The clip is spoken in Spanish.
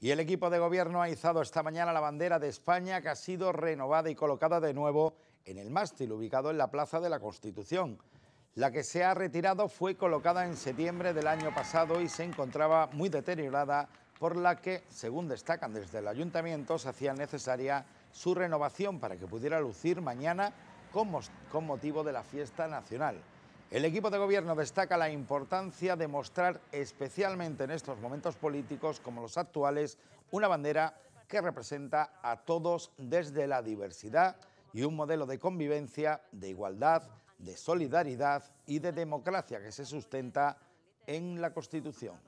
Y el equipo de gobierno ha izado esta mañana la bandera de España que ha sido renovada y colocada de nuevo en el mástil ubicado en la Plaza de la Constitución. La que se ha retirado fue colocada en septiembre del año pasado y se encontraba muy deteriorada por la que, según destacan desde el ayuntamiento, se hacía necesaria su renovación para que pudiera lucir mañana con, con motivo de la fiesta nacional. El equipo de gobierno destaca la importancia de mostrar, especialmente en estos momentos políticos como los actuales, una bandera que representa a todos desde la diversidad y un modelo de convivencia, de igualdad, de solidaridad y de democracia que se sustenta en la Constitución.